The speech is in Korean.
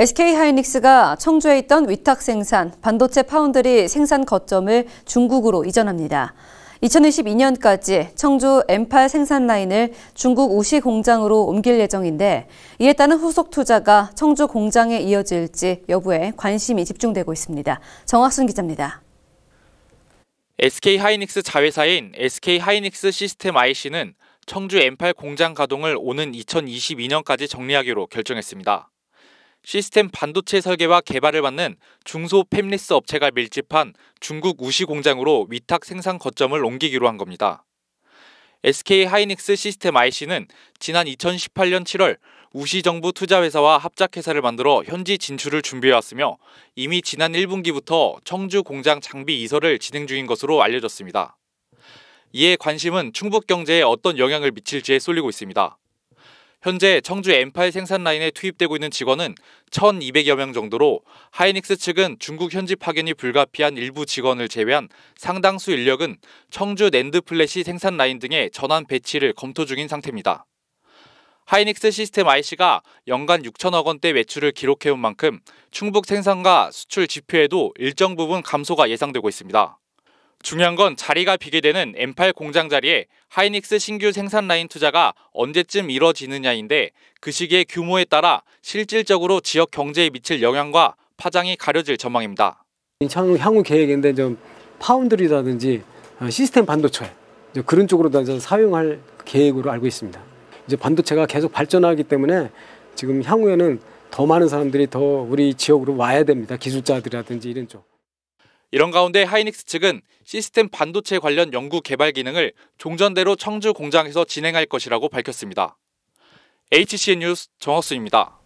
SK 하이닉스가 청주에 있던 위탁 생산, 반도체 파운드리 생산 거점을 중국으로 이전합니다. 2022년까지 청주 M8 생산 라인을 중국 우시 공장으로 옮길 예정인데 이에 따른 후속 투자가 청주 공장에 이어질지 여부에 관심이 집중되고 있습니다. 정학순 기자입니다. SK 하이닉스 자회사인 SK 하이닉스 시스템 IC는 청주 M8 공장 가동을 오는 2022년까지 정리하기로 결정했습니다. 시스템 반도체 설계와 개발을 맡는 중소 팹리스 업체가 밀집한 중국 우시 공장으로 위탁 생산 거점을 옮기기로 한 겁니다. SK 하이닉스 시스템 IC는 지난 2018년 7월 우시 정부 투자회사와 합작회사를 만들어 현지 진출을 준비해왔으며 이미 지난 1분기부터 청주 공장 장비 이설을 진행 중인 것으로 알려졌습니다. 이에 관심은 충북 경제에 어떤 영향을 미칠지에 쏠리고 있습니다. 현재 청주 M8 생산 라인에 투입되고 있는 직원은 1,200여 명 정도로 하이닉스 측은 중국 현지 파견이 불가피한 일부 직원을 제외한 상당수 인력은 청주 낸드 플래시 생산 라인 등의 전환 배치를 검토 중인 상태입니다. 하이닉스 시스템 IC가 연간 6천억 원대 매출을 기록해온 만큼 충북 생산과 수출 지표에도 일정 부분 감소가 예상되고 있습니다. 중요한 건 자리가 비게 되는 M8 공장 자리에 하이닉스 신규 생산 라인 투자가 언제쯤 이뤄지느냐인데 그 시기의 규모에 따라 실질적으로 지역 경제에 미칠 영향과 파장이 가려질 전망입니다. 향후, 계획인데 좀 파운드리라든지 어, 시스템 반도체 그런 쪽으로 사용할 계획으로 알고 있습니다. 이제 반도체가 계속 발전하기 때문에 지금 향후에는 더 많은 사람들이 더 우리 지역으로 와야 됩니다. 기술자들이라든지 이런 쪽. 이런 가운데 하이닉스 측은 시스템 반도체 관련 연구 개발 기능을 종전대로 청주 공장에서 진행할 것이라고 밝혔습니다. HCN 뉴스 정호수입니다.